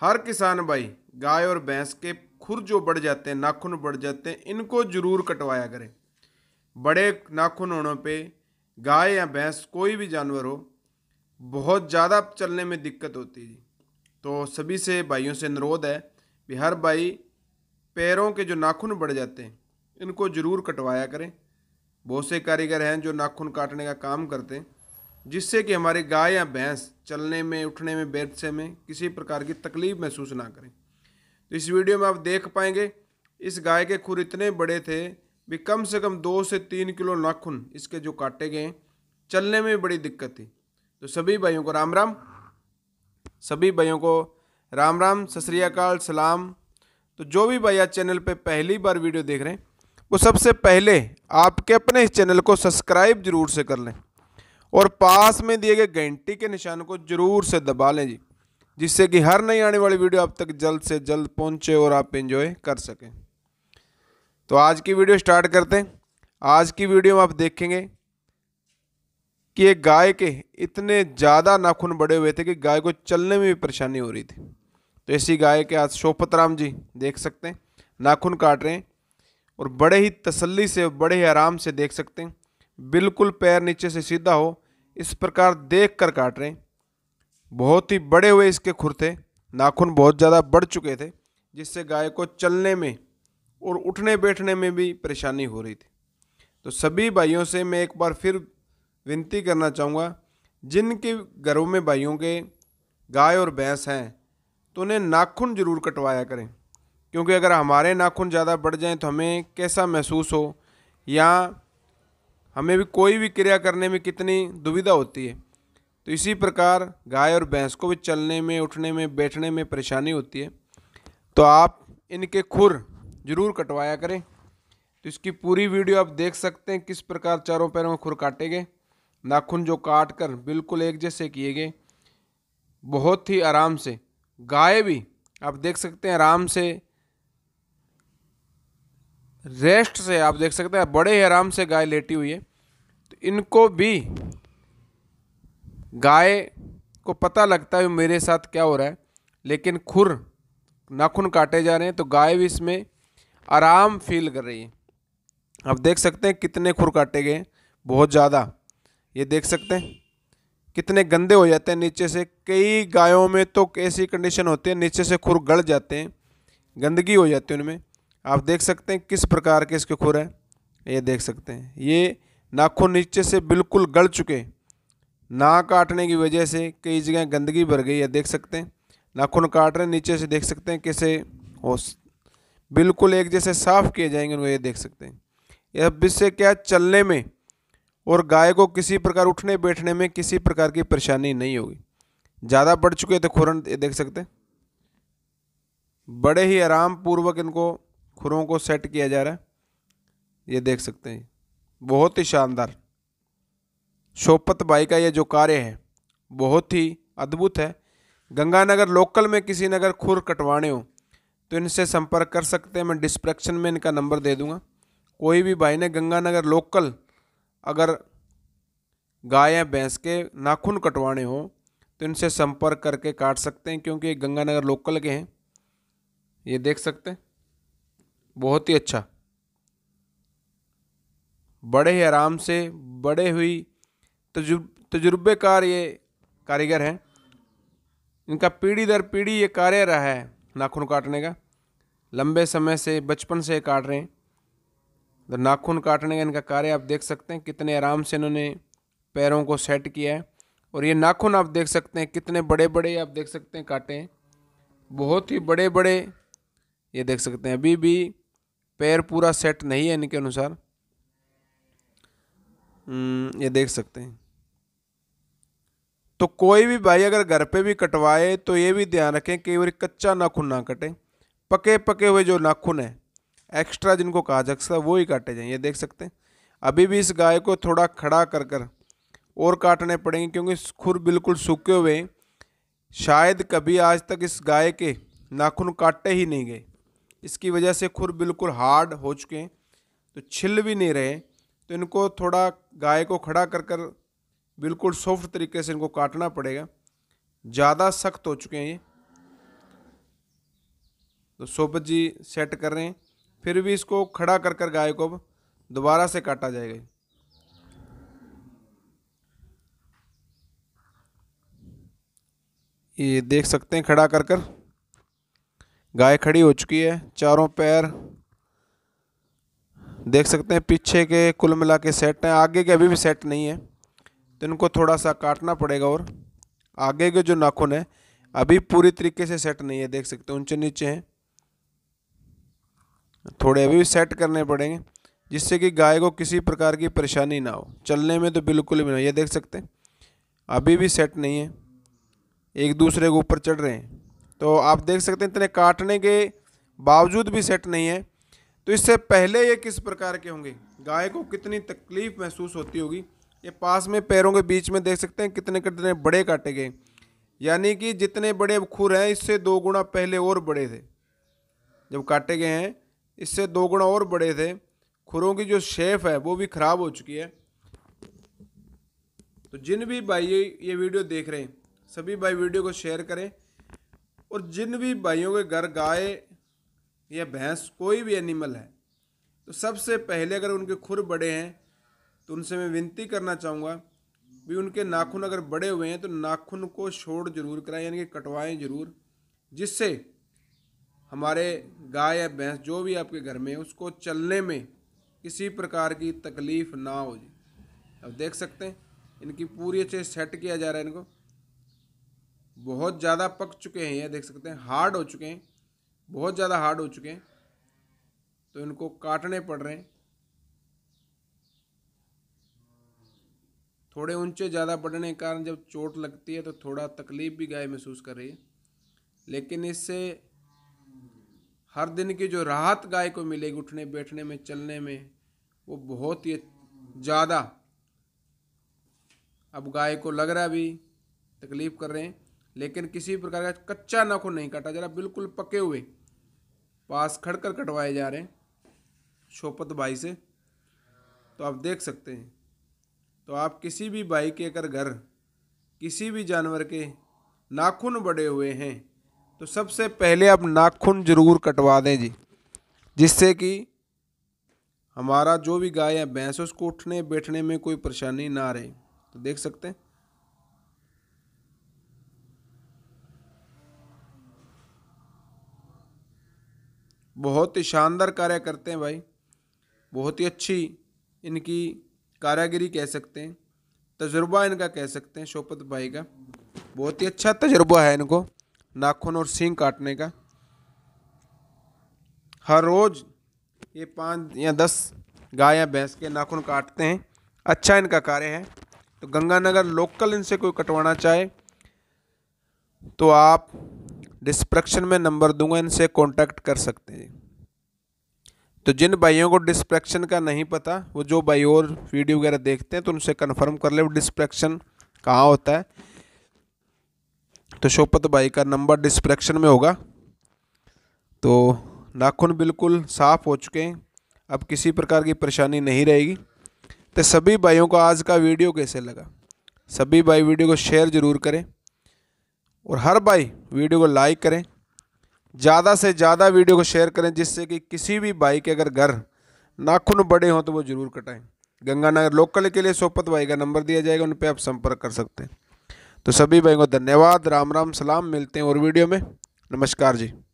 हर किसान भाई गाय और भैंस के खुर जो बढ़ जाते हैं नाखून बढ़ जाते हैं इनको ज़रूर कटवाया करें बड़े नाखून होने पे गाय या भैंस कोई भी जानवर हो बहुत ज़्यादा चलने में दिक्कत होती है तो सभी से भाइयों से अनुरोध है कि हर भाई पैरों के जो नाखून बढ़ जाते हैं इनको ज़रूर कटवाया करें बहुत से कारीगर हैं जो नाखून काटने का काम करते हैं जिससे कि हमारे गाय या भैंस चलने में उठने में बैठने में किसी प्रकार की तकलीफ महसूस ना करें तो इस वीडियो में आप देख पाएंगे इस गाय के खुर इतने बड़े थे भी कम से कम दो से तीन किलो नाखून इसके जो काटे गए चलने में बड़ी दिक्कत थी तो सभी भाइयों को राम राम सभी भाइयों को राम राम सतरियाकाल सलाम तो जो भी आज चैनल पे पहली बार वीडियो देख रहे हैं वो सबसे पहले आपके अपने इस चैनल को सब्सक्राइब जरूर से कर लें और पास में दिए गए घंटी के निशान को जरूर से दबा लें जी जिससे कि हर नई आने वाली वीडियो आप तक जल्द से जल्द पहुंचे और आप एंजॉय कर सकें तो आज की वीडियो स्टार्ट करते हैं आज की वीडियो में आप देखेंगे कि एक गाय के इतने ज़्यादा नाखून बड़े हुए थे कि गाय को चलने में भी परेशानी हो रही थी तो ऐसी गाय के आज शोपत राम जी देख सकते हैं नाखून काट रहे हैं और बड़े ही तसल्ली से बड़े ही आराम से देख सकते हैं बिल्कुल पैर नीचे से सीधा हो इस प्रकार देख कर काट रहे बहुत ही बड़े हुए इसके खुर थे नाखून बहुत ज़्यादा बढ़ चुके थे जिससे गाय को चलने में और उठने बैठने में भी परेशानी हो रही थी तो सभी भाइयों से मैं एक बार फिर विनती करना चाहूँगा जिनके घरों में भाइयों के गाय और भैंस हैं तो उन्हें नाखून ज़रूर कटवाया करें क्योंकि अगर हमारे नाखून ज़्यादा बढ़ जाएँ तो हमें कैसा महसूस हो या हमें भी कोई भी क्रिया करने में कितनी दुविधा होती है तो इसी प्रकार गाय और भैंस को भी चलने में उठने में बैठने में परेशानी होती है तो आप इनके खुर ज़रूर कटवाया करें तो इसकी पूरी वीडियो आप देख सकते हैं किस प्रकार चारों पैरों में खुर काटे गए नाखून जो काट कर बिल्कुल एक जैसे किए गए बहुत ही आराम से गाय भी आप देख सकते हैं आराम से रेस्ट से आप देख सकते हैं बड़े ही आराम से गाय लेटी हुई है तो इनको भी गाय को पता लगता है मेरे साथ क्या हो रहा है लेकिन खुर नाखून काटे जा रहे हैं तो गाय भी इसमें आराम फील कर रही है आप देख सकते हैं कितने खुर काटे गए बहुत ज़्यादा ये देख सकते हैं कितने गंदे हो जाते हैं नीचे से कई गायों में तो ऐसी कंडीशन होती है नीचे से खुर गड़ जाते हैं गंदगी हो जाती है उनमें आप देख सकते हैं किस प्रकार के इसके खुर हैं ये देख सकते हैं ये नाखून नीचे से बिल्कुल गल चुके ना काटने की वजह से कई जगह गंदगी भर गई है देख सकते हैं नाखून काट रहे नीचे से देख सकते हैं कैसे हो बिल्कुल एक जैसे साफ़ किए जाएंगे उनको ये देख सकते हैं अब इससे क्या चलने में और गाय को किसी प्रकार उठने बैठने में किसी प्रकार की परेशानी नहीं होगी ज़्यादा बढ़ चुके थे तो खुरन ये देख सकते हैं बड़े ही आराम पूर्वक इनको खुरों को सेट किया जा रहा है ये देख सकते हैं बहुत ही शानदार शोपत बाई का ये जो कार्य है बहुत ही अद्भुत है गंगानगर लोकल में किसी नगर खुर कटवाने हो तो इनसे संपर्क कर सकते हैं मैं डिस्क्रिप्शन में इनका नंबर दे दूंगा कोई भी भाई ने गंगानगर लोकल अगर गाय या भैंस के नाखून कटवाने हो तो इनसे संपर्क करके काट सकते हैं क्योंकि गंगानगर लोकल के हैं ये देख सकते हैं बहुत ही अच्छा बड़े ही आराम से बड़े हुई तजुर्बेकार ये कारीगर हैं इनका पीढ़ी दर पीढ़ी ये कार्य रहा है नाखून काटने का लंबे समय से बचपन से काट रहे हैं तो नाखून काटने का इनका कार्य आप देख सकते हैं कितने आराम से इन्होंने पैरों को सेट किया है और ये नाखून आप देख सकते हैं कितने बड़े बड़े आप देख सकते हैं काटे हैं बहुत ही बड़े बड़े ये देख सकते हैं अभी भी पैर पूरा सेट नहीं है इनके अनुसार हम्म, ये देख सकते हैं तो कोई भी भाई अगर घर पे भी कटवाए तो ये भी ध्यान रखें कि बार कच्चा नाखून ना कटे पके पके हुए जो नाखून है एक्स्ट्रा जिनको कहा जा सकता है वो ही काटे जाएँ ये देख सकते हैं अभी भी इस गाय को थोड़ा खड़ा कर कर और काटने पड़ेंगे क्योंकि खुर बिल्कुल सूखे हुए शायद कभी आज तक इस गाय के नाखून काटे ही नहीं गए इसकी वजह से खुर बिल्कुल हार्ड हो चुके हैं तो छिल भी नहीं रहे तो इनको थोड़ा गाय को खड़ा कर कर बिल्कुल सॉफ्ट तरीके से इनको काटना पड़ेगा ज़्यादा सख्त हो चुके हैं ये तो सोबत जी सेट कर रहे हैं फिर भी इसको खड़ा कर कर गाय को अब दोबारा से काटा जाएगा ये देख सकते हैं खड़ा कर कर गाय खड़ी हो चुकी है चारों पैर देख सकते हैं पीछे के कुल मिला के सेट हैं आगे के अभी भी सेट नहीं है तो इनको थोड़ा सा काटना पड़ेगा और आगे के जो नाखून है अभी पूरी तरीके से सेट नहीं है देख सकते हैं ऊंचे नीचे हैं थोड़े अभी भी सेट करने पड़ेंगे जिससे कि गाय को किसी प्रकार की परेशानी ना हो चलने में तो बिल्कुल भी ना ये देख सकते हैं अभी भी सेट नहीं है एक दूसरे के ऊपर चढ़ रहे हैं तो आप देख सकते हैं इतने काटने के बावजूद भी सेट नहीं है तो इससे पहले ये किस प्रकार के होंगे गाय को कितनी तकलीफ महसूस होती होगी ये पास में पैरों के बीच में देख सकते हैं कितने कितने बड़े काटे गए यानी कि जितने बड़े खुर हैं इससे दो गुना पहले और बड़े थे जब काटे गए हैं इससे दो गुना और बड़े थे खुरों की जो शेप है वो भी ख़राब हो चुकी है तो जिन भी भाई ये, ये वीडियो देख रहे हैं सभी भाई वीडियो को शेयर करें और जिन भी भाइयों के घर गाय या भैंस कोई भी एनिमल है तो सबसे पहले अगर उनके खुर बड़े हैं तो उनसे मैं विनती करना चाहूँगा भी उनके नाखून अगर बड़े हुए हैं तो नाखून को छोड़ जरूर कराएं यानी कि कटवाएं जरूर जिससे हमारे गाय या भैंस जो भी आपके घर में है उसको चलने में किसी प्रकार की तकलीफ़ ना हो जाए अब देख सकते हैं इनकी पूरी अच्छे सेट किया जा रहा है इनको बहुत ज़्यादा पक चुके हैं यह देख सकते हैं हार्ड हो चुके हैं बहुत ज़्यादा हार्ड हो चुके हैं तो इनको काटने पड़ रहे हैं थोड़े ऊंचे ज़्यादा बढ़ने के कारण जब चोट लगती है तो थोड़ा तकलीफ़ भी गाय महसूस कर रही है लेकिन इससे हर दिन की जो राहत गाय को मिलेगी उठने बैठने में चलने में वो बहुत ही ज़्यादा अब गाय को लग रहा भी तकलीफ़ कर रहे हैं लेकिन किसी भी प्रकार का कच्चा नाखून नहीं काटा जा रहा बिल्कुल पके हुए पास खड़कर कटवाए जा रहे हैं शोपत भाई से तो आप देख सकते हैं तो आप किसी भी भाई के अगर घर किसी भी जानवर के नाखून बड़े हुए हैं तो सबसे पहले आप नाखून ज़रूर कटवा दें जी जिससे कि हमारा जो भी गाय या भैंस उसको उठने बैठने में कोई परेशानी ना रहे तो देख सकते हैं बहुत ही शानदार कार्य करते हैं भाई बहुत ही अच्छी इनकी कारागिरी कह सकते हैं तजुर्बा इनका कह सकते हैं शोपत भाई का बहुत ही अच्छा तजुर्बा है इनको नाखून और सींग काटने का हर रोज़ ये पाँच या दस गाय या भैंस के नाखून काटते हैं अच्छा इनका कार्य है तो गंगानगर लोकल इनसे कोई कटवाना चाहे तो आप डिस्प्रक्शन में नंबर दूंगा इनसे कांटेक्ट कर सकते हैं तो जिन भाइयों को डिस्प्रैक्शन का नहीं पता वो जो भाई और वीडियो वगैरह देखते हैं तो उनसे कन्फर्म कर ले डिस्प्रेक्शन कहाँ होता है तो शोपत भाई का नंबर डिस्प्रैक्शन में होगा तो नाखून बिल्कुल साफ़ हो चुके हैं अब किसी प्रकार की परेशानी नहीं रहेगी तो सभी भाइयों को आज का वीडियो कैसे लगा सभी भाई वीडियो को शेयर ज़रूर करें और हर भाई वीडियो को लाइक करें ज़्यादा से ज़्यादा वीडियो को शेयर करें जिससे कि किसी भी भाई के अगर घर नाखून बड़े हों तो वो ज़रूर कटाएं गंगानगर लोकल के लिए सोपत भाई का नंबर दिया जाएगा उन पर आप संपर्क कर सकते हैं तो सभी भाइयों को धन्यवाद राम राम सलाम मिलते हैं और वीडियो में नमस्कार जी